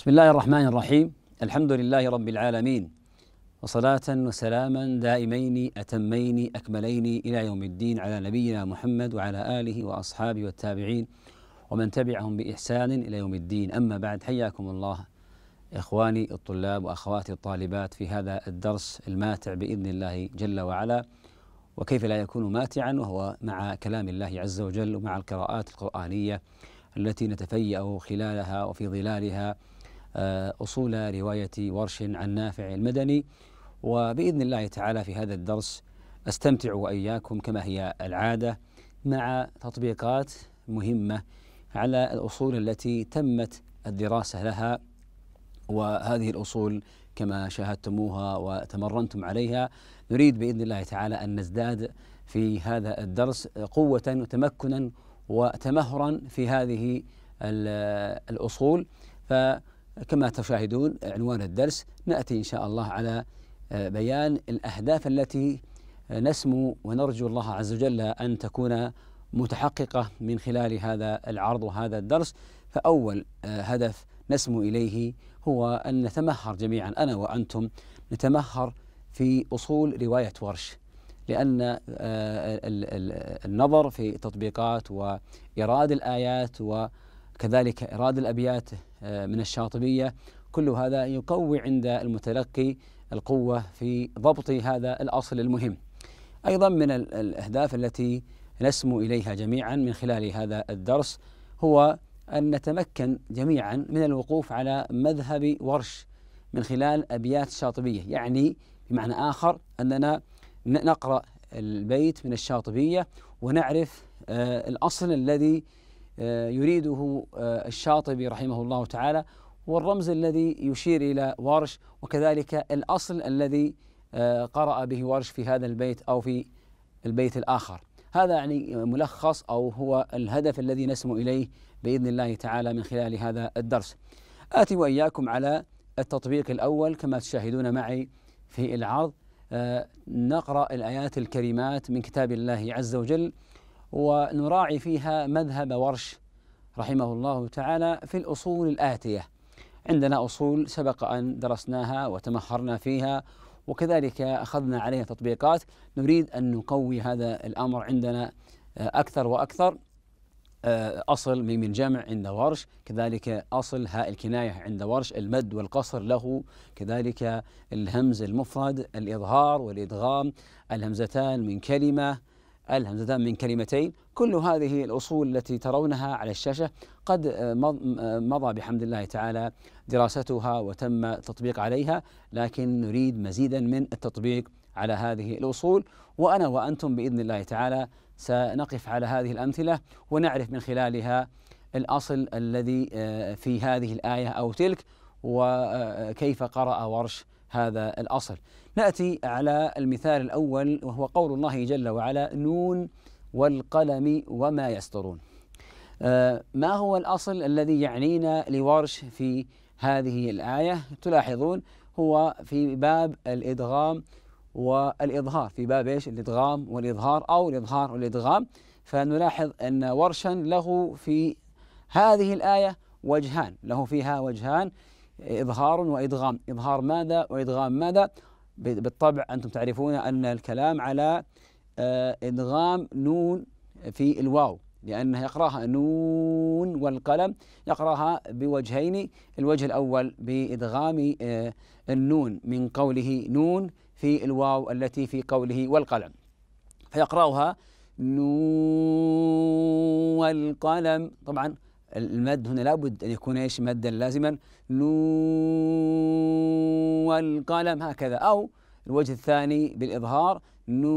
بسم الله الرحمن الرحيم الحمد لله رب العالمين وصلاة وسلاما دائمين أتمين أكملين إلى يوم الدين على نبينا محمد وعلى آله وأصحابه والتابعين ومن تبعهم بإحسان إلى يوم الدين أما بعد حياكم الله إخواني الطلاب وأخواتي الطالبات في هذا الدرس الماتع بإذن الله جل وعلا وكيف لا يكون ماتعا وهو مع كلام الله عز وجل ومع القراءات القرآنية التي نتفيأ خلالها وفي ظلالها آه، أصول رواية ورش عن نافع المدني وبإذن الله تعالى في هذا الدرس أستمتع وإياكم كما هي العادة مع تطبيقات مهمة على الأصول التي تمت الدراسة لها وهذه الأصول كما شاهدتموها وتمرنتم عليها نريد بإذن الله تعالى أن نزداد في هذا الدرس قوة وتمكنا وتمهرا في هذه الأصول ف كما تشاهدون عنوان الدرس ناتي ان شاء الله على آه، بيان الاهداف التي آه، نسمو ونرجو الله عز وجل ان تكون متحققه من خلال هذا العرض وهذا الدرس فاول آه، هدف نسمو اليه هو ان نتمهر جميعا انا وانتم نتمهر في اصول روايه ورش لأن النظر في تطبيقات وإيراد الآيات و كذلك إراد الأبيات آه، من الشاطبية كل هذا يقوي عند المتلقي القوة في ضبط هذا الأصل المهم أيضا من الأهداف التي نسمو إليها جميعا من خلال هذا الدرس هو أن نتمكن جميعا من الوقوف على مذهب ورش من خلال أبيات الشاطبية يعني بمعنى آخر أننا نقرأ البيت من الشاطبية ونعرف آه، الأصل الذي آه، يريده آه، الشاطبي رحمه الله تعالى والرمز الذي يشير إلى ورش وكذلك الأصل الذي آه، قرأ به ورش في هذا البيت أو في البيت الآخر هذا يعني ملخص أو هو الهدف الذي نسمو إليه بإذن الله تعالى من خلال هذا الدرس آتي وإياكم على التطبيق الأول كما تشاهدون معي في العرض نقرأ الآيات الكريمات من كتاب الله عز وجل ونراعي فيها مذهب ورش رحمه الله تعالى في الأصول الآتية عندنا أصول سبق أن درسناها وتمهرنا فيها وكذلك أخذنا عليها تطبيقات نريد أن نقوي هذا الأمر عندنا آه، أكثر وأكثر آه، أصل ميم الجمع عند ورش كذلك أصل هاء الكناية عند ورش المد والقصر له كذلك الهمز المفرد الإظهار والإدغام الهمزتان من كلمة الهمزتان من كلمتين كل هذه الأصول التي ترونها على الشاشة قد آه، آه، مضى بحمد الله تعالى دراستها وتم التطبيق عليها لكن نريد مزيدا من التطبيق على هذه الأصول وأنا وأنتم بإذن الله تعالى سنقف على هذه الأمثلة ونعرف من خلالها الأصل الذي آه، في هذه الآية أو تلك وكيف قرأ ورش هذا الأصل ناتي على المثال الاول وهو قول الله جل وعلا نون والقلم وما يسطرون آه، ما هو الاصل الذي يعنينا لورش في هذه الايه تلاحظون هو في باب الادغام والإظهار في باب إيش الإدغام والإظهار أو الإظهار والإدغام فنلاحظ أن ورشا له في هذه الآية وجهان له فيها وجهان إظهار وإدغام إظهار ماذا وإدغام ماذا بالطبع أنتم تعرفون أن الكلام على آه، إدغام نون في الواو لأنه يقرأها نون والقلم يقرأها بوجهين الوجه الأول بإدغام آه، النون من قوله نون في الواو التي في قوله والقلم فيقرأها نون والقلم طبعا المد هنا لابد أن يكون إيش مدا لازما نو والقلم هكذا أو الوجه الثاني بالإظهار نو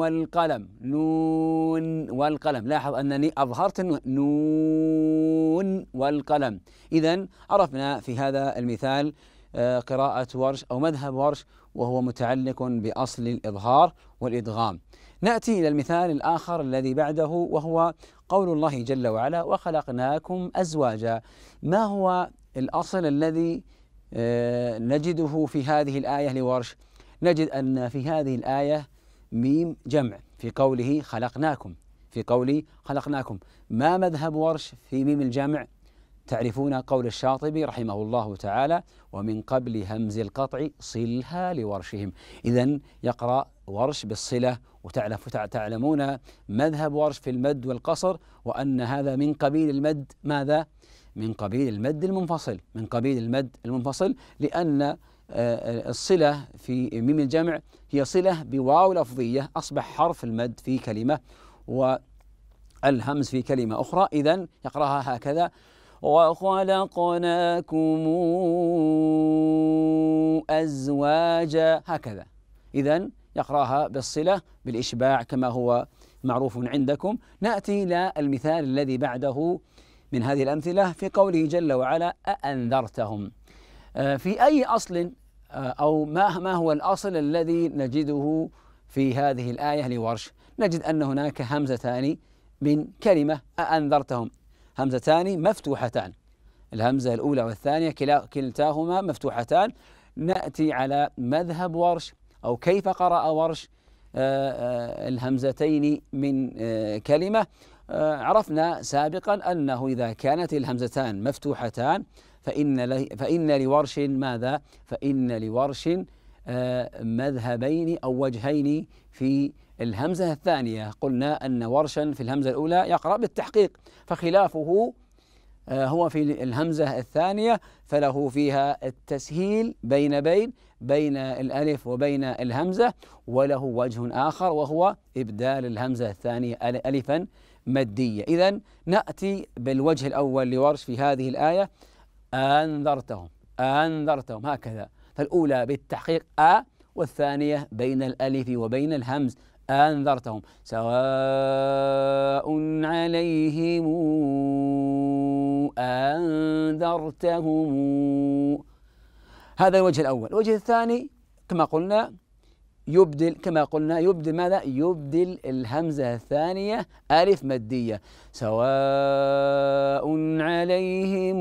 والقلم نون والقلم لاحظ أنني أظهرت نون والقلم إذا عرفنا في هذا المثال آه، قراءة ورش أو مذهب ورش وهو متعلق بأصل الإظهار والإدغام ناتي الى المثال الاخر الذي بعده وهو قول الله جل وعلا وخلقناكم ازواجا ما هو الاصل الذي آه، نجده في هذه الايه لورش نجد ان في هذه الايه ميم جمع في قوله خلقناكم في قوله خلقناكم ما مذهب ورش في ميم الجمع تعرفون قول الشاطبي رحمه الله تعالى ومن قبل همز القطع صلها لورشهم إذا يقرأ ورش بالصلة وتعرف تعلمون مذهب ورش في المد والقصر وأن هذا من قبيل المد ماذا؟ من قبيل المد المنفصل من قبيل المد المنفصل لأن آه، الصلة في ميم الجمع هي صلة بواو لفظية أصبح حرف المد في كلمة والهمز في كلمة أخرى إذا يقرأها هكذا وخلقناكم أزواجا هكذا إذا يقراها بالصله بالاشباع كما هو معروف عندكم ناتي الى المثال الذي بعده من هذه الامثله في قوله جل وعلا أأنذرتهم آه، في اي اصل آه، او ما ما هو الاصل الذي نجده في هذه الايه لورش نجد ان هناك همزتان من كلمه أأنذرتهم همزتان مفتوحتان الهمزه الاولى والثانيه كلتاهما مفتوحتان ناتي على مذهب ورش أو كيف قرأ ورش آه، آه، الهمزتين من آه، كلمة عرفنا سابقا أنه إذا كانت الهمزتان مفتوحتان فإن فإن لورش ماذا؟ فإن لورش مذهبين أو وجهين في الهمزة الثانية قلنا أن ورشا في الهمزة الأولى يقرأ بالتحقيق فخلافه آه، هو في الهمزة الثانية فله فيها التسهيل بين بين بين الألف وبين الهمزة وله وجه آخر وهو إبدال الهمزة الثانية ألفا مدية إذا نأتي بالوجه الأول لورش في هذه الآية أنذرتهم أنذرتهم هكذا فالأولى بالتحقيق أ والثانية بين الألف وبين الهمز أنذرتهم سواء عليهم أنذرتهم هذا الوجه الأول الوجه الثاني كما قلنا يبدل كما قلنا يبدل ماذا؟ يبدل الهمزة الثانية ألف مدية سواء عليهم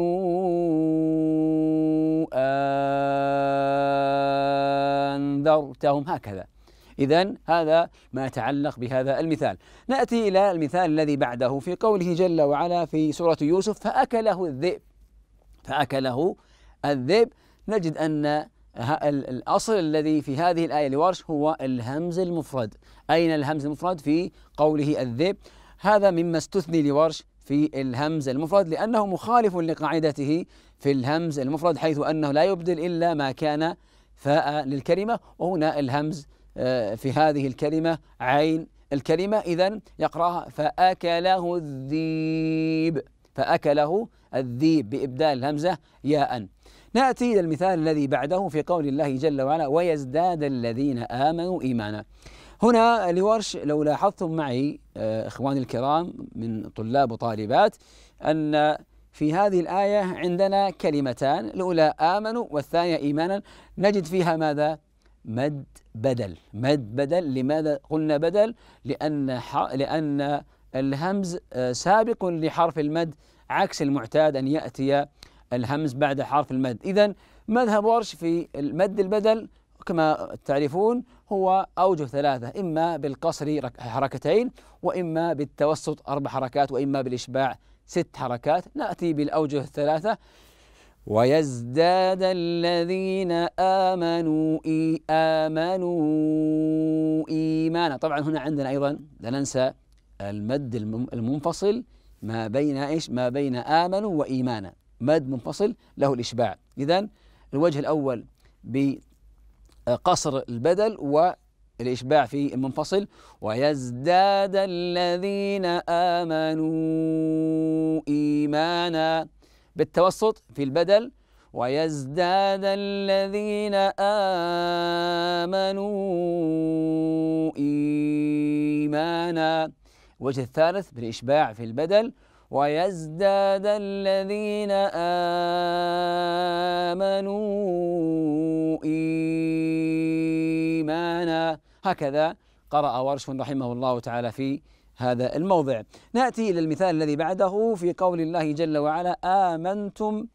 أنذرتهم هكذا إذا هذا ما يتعلق بهذا المثال نأتي إلى المثال الذي بعده في قوله جل وعلا في سورة يوسف فأكله الذئب فأكله الذئب نجد أن الأصل الذي في هذه الآية لورش هو الهمز المفرد أين الهمز المفرد في قوله الذئب هذا مما استثني لورش في الهمز المفرد لأنه مخالف لقاعدته في الهمز المفرد حيث أنه لا يبدل إلا ما كان فاء للكلمة وهنا الهمز آه، في هذه الكلمة عين الكلمة إذا يقرأها فأكله الذيب فأكله الذيب بإبدال الهمزة ياء نأتي إلى المثال الذي بعده في قول الله جل وعلا ويزداد الذين آمنوا إيمانا هنا لورش لو لاحظتم معي آه، إخواني الكرام من طلاب وطالبات أن في هذه الآية عندنا كلمتان الأولى آمنوا والثانية إيمانا نجد فيها ماذا؟ مد بدل مد بدل لماذا قلنا بدل لأن لأن الهمز آه، سابق لحرف المد عكس المعتاد أن يأتي الهمز بعد حرف المد إذا مذهب ورش في المد البدل كما تعرفون هو أوجه ثلاثة إما بالقصر حركتين وإما بالتوسط أربع حركات وإما بالإشباع ست حركات نأتي بالأوجه الثلاثة ويزداد الذين آمنوا آمنوا إيمانا طبعا هنا عندنا أيضا لا ننسى المد المنفصل ما بين إيش ما بين آمنوا وإيمانا مد منفصل له الإشباع إذا الوجه الأول بقصر البدل و الإشباع في المنفصل ويزداد الذين آمنوا إيمانا بالتوسط في البدل ويزداد الذين آمنوا إيمانا الوجه الثالث بالإشباع في البدل ويزداد الذين آمنوا إيمانا هكذا قرأ ورش رحمه الله تعالى في هذا الموضع ناتي الى المثال الذي بعده في قول الله جل وعلا امنتم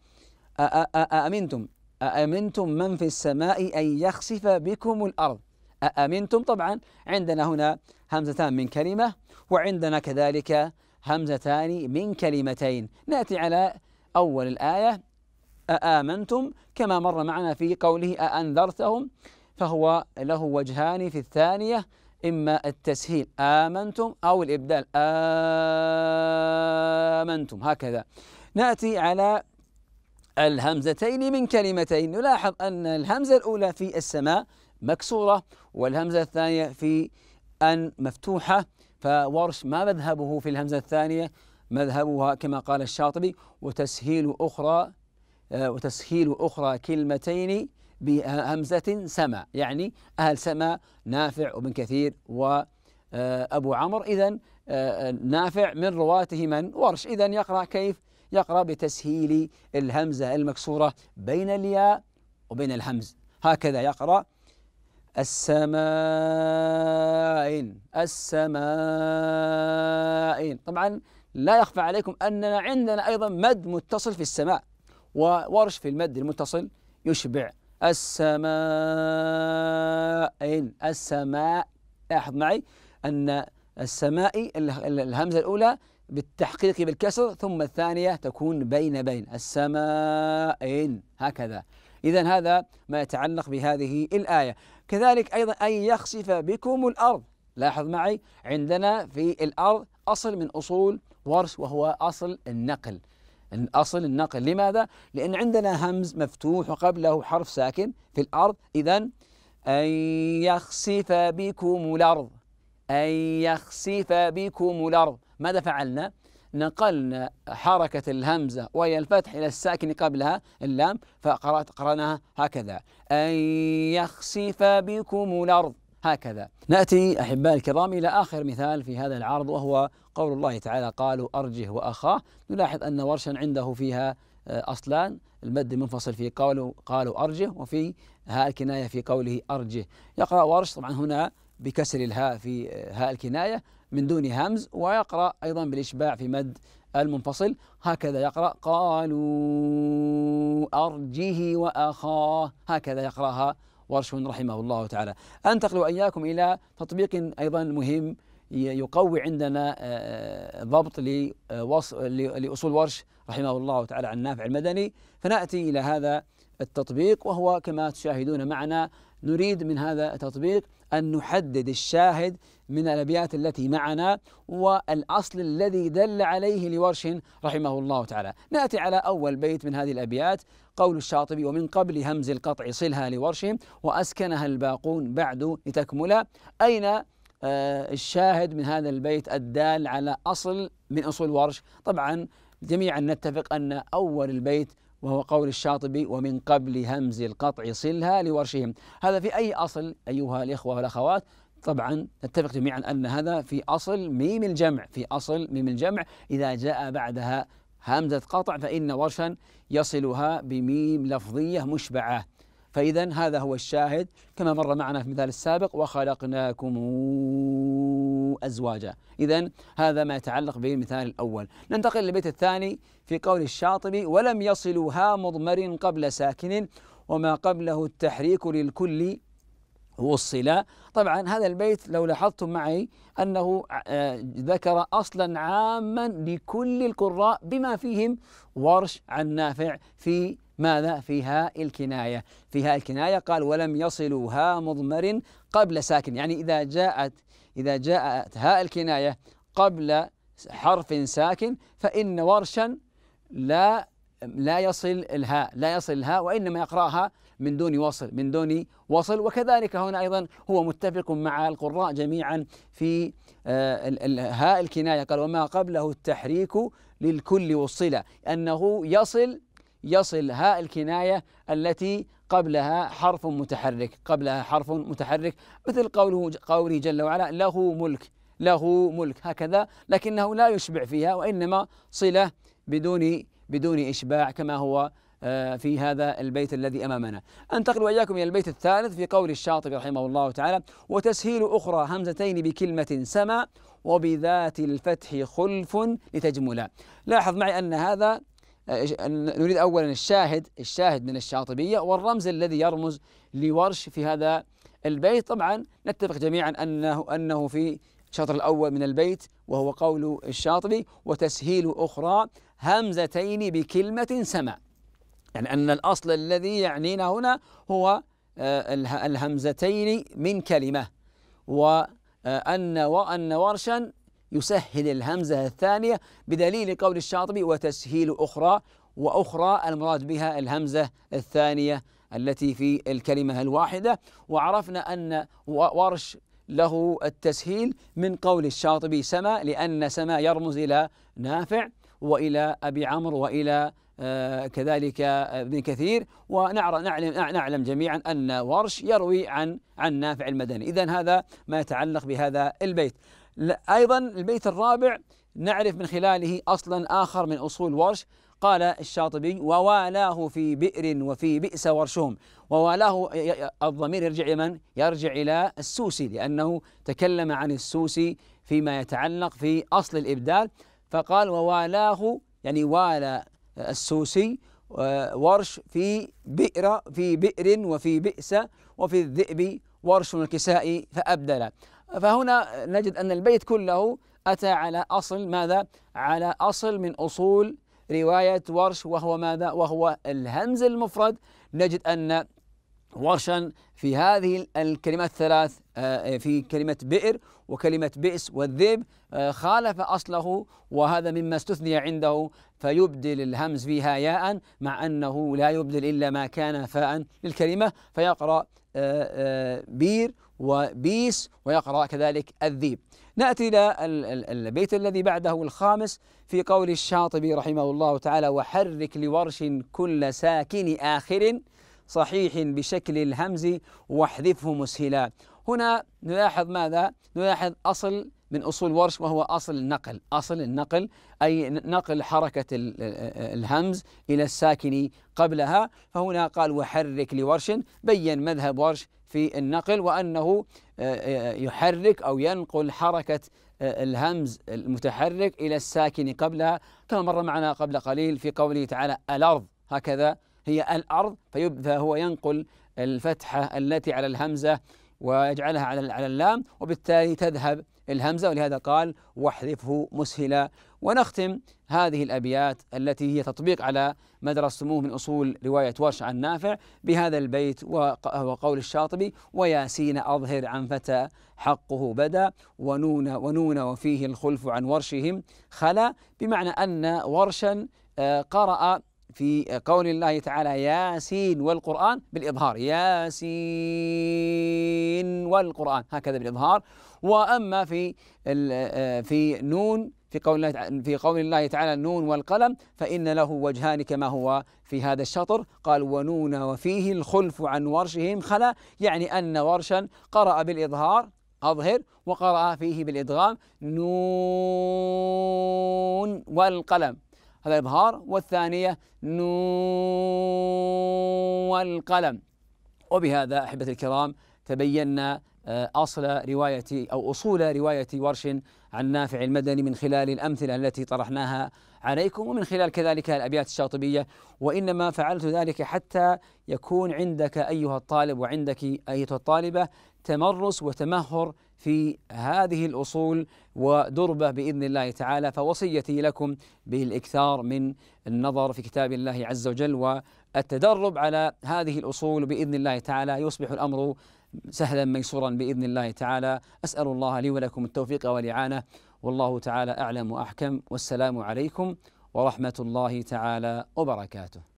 أأمنتم أأمنتم من في السماء أن يخسف بكم الأرض أأمنتم طبعا عندنا هنا همزتان من كلمة وعندنا كذلك همزتان من كلمتين نأتي على أول الآية أآمنتم كما مر معنا في قوله أأنذرتهم فهو له وجهان في الثانية إما التسهيل آمنتم أو الإبدال آمنتم هكذا نأتي على الهمزتين من كلمتين نلاحظ أن الهمزة الأولى في السماء مكسورة والهمزة الثانية في أن مفتوحة فورش ما مذهبه في الهمزة الثانية مذهبها كما قال الشاطبي وتسهيل أخرى آه، وتسهيل أخرى كلمتين بهمزة سما يعني أهل سما نافع وابن كثير وأبو آه، عمرو إذا آه، آه، نافع من رواته من ورش إذا يقرأ كيف يقرأ بتسهيل الهمزة المكسورة بين الياء وبين الهمز هكذا يقرأ السماء السماء طبعا لا يخفى عليكم أننا عندنا أيضا مد متصل في السماء وورش في المد المتصل يشبع السماء السماء لاحظ معي أن السماء الهمزة الأولى بالتحقيق بالكسر ثم الثانية تكون بين بين السماء هكذا إذا هذا ما يتعلق بهذه الآية كذلك أيضا أن يخسف بكم الأرض لاحظ معي عندنا في الأرض أصل من أصول ورث وهو أصل النقل الأصل النقل لماذا؟ لأن عندنا همز مفتوح وقبله حرف ساكن في الأرض إذا أن يخسف بكم الأرض أن يخسف بكم الأرض ماذا فعلنا؟ نقلنا حركة الهمزة وهي الفتح إلى الساكن قبلها اللام فقرأت قرأناها هكذا أن يخسف بكم الأرض هكذا نأتي أحبائي الكرام إلى آخر مثال في هذا العرض وهو قول الله تعالى قالوا أرجه وأخاه نلاحظ أن ورشا عنده فيها آه، أصلان المد منفصل في قوله قالوا أرجه وفي هاء الكناية في قوله أرجه يقرأ ورش طبعا هنا بكسر الهاء في آه، هاء الكناية من دون همز ويقرأ أيضا بالإشباع في مد المنفصل هكذا يقرأ قالوا أرجه وأخاه هكذا يقرأها ورش رحمه الله تعالى أنتقل وإياكم إلى تطبيق أيضا مهم يقوي عندنا آه، آه، ضبط آه، لأصول ورش رحمه الله تعالى عن نافع المدني فنأتي إلى هذا التطبيق وهو كما تشاهدون معنا نريد من هذا التطبيق أن نحدد الشاهد من الأبيات التي معنا والأصل الذي دل عليه لورش رحمه الله تعالى نأتي على أول بيت من هذه الأبيات قول الشاطبي ومن قبل همز القطع صلها لورشهم وأسكنها الباقون بعد لتكمل أين آه، الشاهد من هذا البيت الدال على أصل من أصول ورش طبعا جميعا نتفق أن أول البيت وهو قول الشاطبي ومن قبل همز القطع صلها لورشهم هذا في أي أصل أيها الإخوة والأخوات طبعا نتفق جميعا أن هذا في أصل ميم الجمع في أصل ميم الجمع إذا جاء بعدها همزة قطع فإن ورشا يصلها بميم لفظية مشبعة فإذا هذا هو الشاهد كما مر معنا في المثال السابق وخلقناكم أزواجا إذا هذا ما يتعلق بالمثال الأول ننتقل للبيت الثاني في قول الشاطبي ولم يصلوا مضمر قبل ساكن وما قبله التحريك للكل وصل طبعا هذا البيت لو لاحظتم معي أنه آه، ذكر أصلا عاما لكل القراء بما فيهم ورش عن نافع في ماذا في هاء الكناية في هاء الكناية قال ولم يصلوا ها مضمر قبل ساكن يعني إذا جاءت إذا جاءت هاء الكناية قبل حرف ساكن فإن ورشا لا لا يصل الهاء لا يصل الهاء وإنما يقرأها من دون وصل من دون وصل وكذلك هنا أيضا هو متفق مع القراء جميعا في آه، هاء الكناية قال وما قبله التحريك للكل والصلة أنه يصل يصل هاء الكناية التي قبلها حرف متحرك قبلها حرف متحرك مثل قوله قوله جل وعلا له ملك له ملك هكذا لكنه لا يشبع فيها وإنما صلة بدون بدون إشباع كما هو آه، في هذا البيت الذي امامنا. انتقل واياكم الى البيت الثالث في قول الشاطبي رحمه الله تعالى: وتسهيل اخرى همزتين بكلمه سما وبذات الفتح خلف لتجملا. لاحظ معي ان هذا آه، نريد اولا الشاهد الشاهد من الشاطبيه والرمز الذي يرمز لورش في هذا البيت طبعا نتفق جميعا انه انه في الشطر الأول من البيت وهو قول الشاطبي وتسهيل أخرى همزتين بكلمة سما يعني أن الأصل الذي يعنينا هنا هو آه، الهمزتين من كلمة وأن آه، وأن ورشا يسهل الهمزة الثانية بدليل قول الشاطبي وتسهيل أخرى وأخرى المراد بها الهمزة الثانية التي في الكلمة الواحدة وعرفنا أن ورش له التسهيل من قول الشاطبي سما لأن سما يرمز إلى نافع وإلى أبي عمرو وإلى آه، كذلك آه، ابن كثير ونعلم نعلم جميعا أن ورش يروي عن عن نافع المدني إذا هذا ما يتعلق بهذا البيت أيضا البيت الرابع نعرف من خلاله أصلا آخر من أصول ورش قال الشاطبي ووالاه في بئر وفي بئس ورشهم ووالاه الضمير يرجع لمن؟ يرجع إلى السوسي لأنه تكلم عن السوسي فيما يتعلق في أصل الإبدال فقال ووالاه يعني والى السوسي آه، ورش في بئر في بئر وفي بئس وفي الذئب ورش الكساء فأبدل فهنا نجد أن البيت كله أتى على أصل ماذا؟ على أصل من أصول رواية ورش وهو ماذا؟ وهو الهمز المفرد نجد أن ورشا في هذه الكلمات الثلاث آه، آه، في كلمة بئر وكلمة بئس والذئب آه، خالف أصله وهذا مما استثني عنده فيبدل الهمز فيها ياء مع أنه لا يبدل إلا ما كان فاء للكلمة فيقرأ بير وبيس ويقرأ كذلك الذيب نأتي إلى البيت الذي بعده الخامس في قول الشاطبي رحمه الله تعالى وحرك لورش كل ساكن آخر صحيح بشكل الهمز واحذفه مسهلا هنا نلاحظ ماذا؟ نلاحظ أصل من أصول ورش وهو أصل النقل أصل النقل أي نقل حركة الهمز إلى الساكن قبلها فهنا قال وحرك لورش بين مذهب ورش في النقل وأنه يحرك أو ينقل حركة الهمز المتحرك إلى الساكن قبلها كما مر معنا قبل قليل في قوله تعالى الأرض هكذا هي الأرض فهو ينقل الفتحة التي على الهمزة ويجعلها على على اللام وبالتالي تذهب الهمزة ولهذا قال واحذفه مسهلا ونختم هذه الأبيات التي هي تطبيق على ما درستموه من أصول رواية ورش عن نافع بهذا البيت وقول الشاطبي وياسين أظهر عن فتى حقه بدا ونون ونون وفيه الخلف عن ورشهم خلا بمعنى أن ورشا آه، قرأ في قول الله تعالى ياسين والقرآن بالإظهار ياسين والقرآن هكذا بالإظهار وأما في آه، في نون في قول الله في قول الله تعالى نون والقلم فإن له وجهان كما هو في هذا الشطر قال ونون وفيه الخلف عن ورشهم خلا يعني أن ورشا قرأ بالإظهار أظهر وقرأ فيه بالإدغام نون والقلم هذا إظهار والثانية نون والقلم وبهذا أحبة الكرام تبينا آه، أصل رواية أو أصول رواية ورش عن نافع المدني من خلال الأمثلة التي طرحناها عليكم ومن خلال كذلك الأبيات الشاطبية وإنما فعلت ذلك حتى يكون عندك أيها الطالب وعندك أيتها الطالبة تمرس وتمهر في هذه الأصول ودربة بإذن الله تعالى فوصيتي لكم بالإكثار من النظر في كتاب الله عز وجل والتدرب على هذه الأصول بإذن الله تعالى يصبح الأمر سهلا ميسورا بإذن الله تعالى أسأل الله لي ولكم التوفيق والإعانة والله تعالى أعلم وأحكم والسلام عليكم ورحمة الله تعالى وبركاته